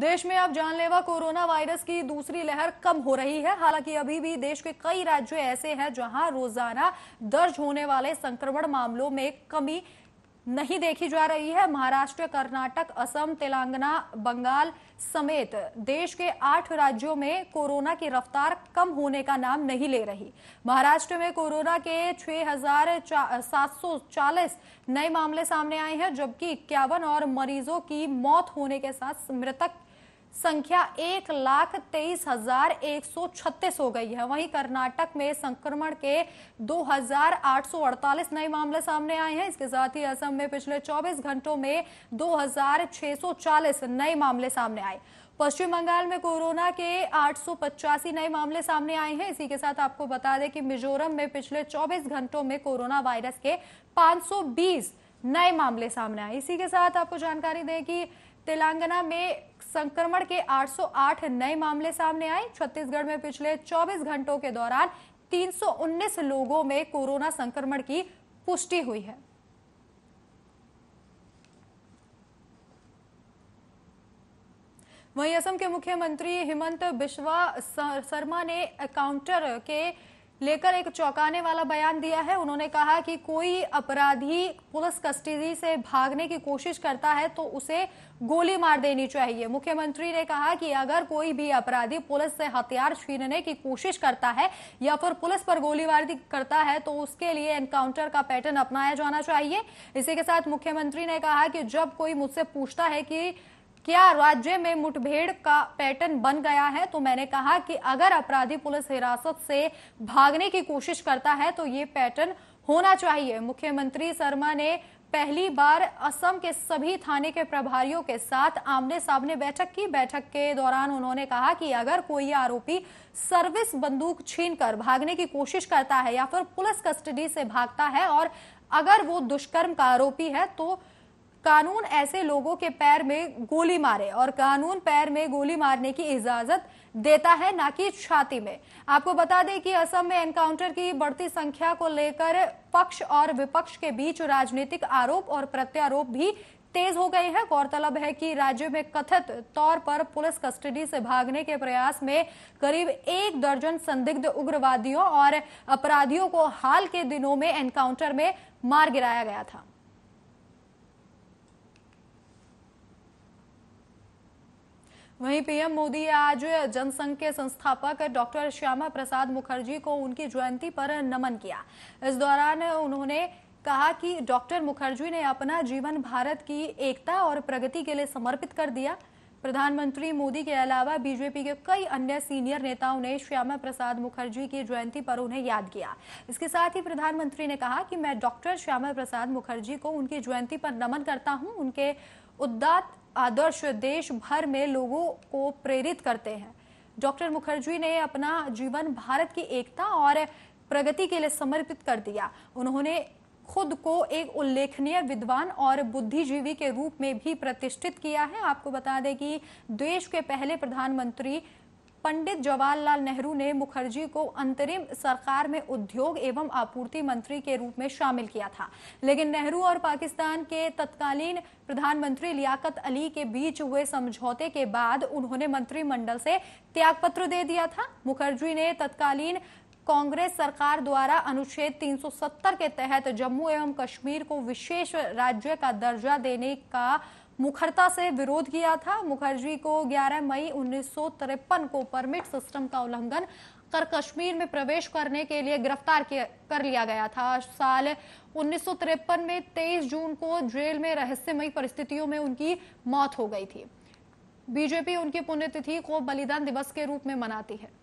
देश में अब जानलेवा कोरोना वायरस की दूसरी लहर कम हो रही है हालांकि अभी भी देश के कई राज्य ऐसे हैं जहां रोजाना दर्ज होने वाले संक्रमण मामलों में कमी नहीं देखी जा रही है महाराष्ट्र कर्नाटक असम तेलंगाना बंगाल समेत देश के आठ राज्यों में कोरोना की रफ्तार कम होने का नाम नहीं ले रही महाराष्ट्र में कोरोना के 6,740 नए मामले सामने आए हैं जबकि इक्यावन और मरीजों की मौत होने के साथ मृतक संख्या एक लाख तेईस हजार एक सौ छत्तीस हो गई है वहीं कर्नाटक में संक्रमण के 2,848 नए मामले सामने आए हैं इसके साथ ही असम में पिछले 24 घंटों में 2,640 नए मामले सामने आए पश्चिम बंगाल में कोरोना के आठ नए मामले सामने आए हैं इसी के साथ आपको बता दें कि मिजोरम में पिछले 24 घंटों में कोरोना वायरस के 520 नए मामले सामने आए इसी के साथ आपको जानकारी दें कि तेलंगाना में संक्रमण के 808 नए मामले सामने आए छत्तीसगढ़ में पिछले 24 घंटों के दौरान 319 लोगों में कोरोना संक्रमण की पुष्टि हुई है वहीं असम के मुख्यमंत्री हेमंत बिश्वा शर्मा ने एकाउंटर के लेकर एक चौंकाने वाला बयान दिया है उन्होंने कहा कि कोई अपराधी पुलिस कस्टडी से भागने की कोशिश करता है तो उसे गोली मार देनी चाहिए मुख्यमंत्री ने कहा कि अगर कोई भी अपराधी पुलिस से हथियार छीनने की कोशिश करता है या फिर पुलिस पर गोलीबारी करता है तो उसके लिए एनकाउंटर का पैटर्न अपनाया जाना चाहिए इसी के साथ मुख्यमंत्री ने कहा कि जब कोई मुझसे पूछता है कि क्या राज्य में मुठभेड़ का पैटर्न बन गया है तो मैंने कहा कि अगर अपराधी पुलिस हिरासत से भागने की कोशिश करता है तो ये पैटर्न होना चाहिए मुख्यमंत्री शर्मा ने पहली बार असम के सभी थाने के प्रभारियों के साथ आमने सामने बैठक की बैठक के दौरान उन्होंने कहा कि अगर कोई आरोपी सर्विस बंदूक छीनकर भागने की कोशिश करता है या फिर पुलिस कस्टडी से भागता है और अगर वो दुष्कर्म का आरोपी है तो कानून ऐसे लोगों के पैर में गोली मारे और कानून पैर में गोली मारने की इजाजत देता है ना कि छाती में आपको बता दें कि असम में एनकाउंटर की बढ़ती संख्या को लेकर पक्ष और विपक्ष के बीच राजनीतिक आरोप और प्रत्यारोप भी तेज हो गए हैं गौरतलब है कि राज्य में कथित तौर पर पुलिस कस्टडी से भागने के प्रयास में करीब एक दर्जन संदिग्ध उग्रवादियों और अपराधियों को हाल के दिनों में एनकाउंटर में मार गिराया गया था वहीं पीएम मोदी आज जनसंघ के संस्थापक डॉक्टर श्यामा प्रसाद मुखर्जी को उनकी जयंती पर नमन किया इस दौरान उन्होंने कहा कि डॉक्टर मुखर्जी ने अपना जीवन भारत की एकता और प्रगति के लिए समर्पित कर दिया प्रधानमंत्री मोदी के अलावा बीजेपी के कई अन्य सीनियर नेताओं ने श्यामा प्रसाद मुखर्जी की जयंती पर उन्हें याद किया इसके साथ ही प्रधानमंत्री ने कहा कि मैं डॉक्टर श्यामा प्रसाद मुखर्जी को उनकी जयंती पर नमन करता हूं उनके उदात आदर्श देश भर में लोगों को प्रेरित करते हैं डॉक्टर मुखर्जी ने अपना जीवन भारत की एकता और प्रगति के लिए समर्पित कर दिया उन्होंने खुद को एक उल्लेखनीय विद्वान और बुद्धिजीवी के रूप में भी प्रतिष्ठित किया है आपको बता दें कि देश के पहले प्रधानमंत्री पंडित जवाहरलाल नेहरू ने मुखर्जी को अंतरिम सरकार में उद्योग एवं आपूर्ति मंत्री के रूप में शामिल किया था लेकिन नेहरू और पाकिस्तान के तत्कालीन प्रधानमंत्री लियाकत अली के बीच हुए समझौते के बाद उन्होंने मंत्रिमंडल से त्यागपत्र दे दिया था मुखर्जी ने तत्कालीन कांग्रेस सरकार द्वारा अनुच्छेद 370 के तहत जम्मू एवं कश्मीर को विशेष राज्य का दर्जा देने का मुखरता से विरोध किया था मुखर्जी को 11 मई उन्नीस को परमिट सिस्टम का उल्लंघन कर कश्मीर में प्रवेश करने के लिए गिरफ्तार कर लिया गया था साल उन्नीस में 23 जून को जेल में रहस्यमयी परिस्थितियों में उनकी मौत हो गई थी बीजेपी उनकी पुण्यतिथि को बलिदान दिवस के रूप में मनाती है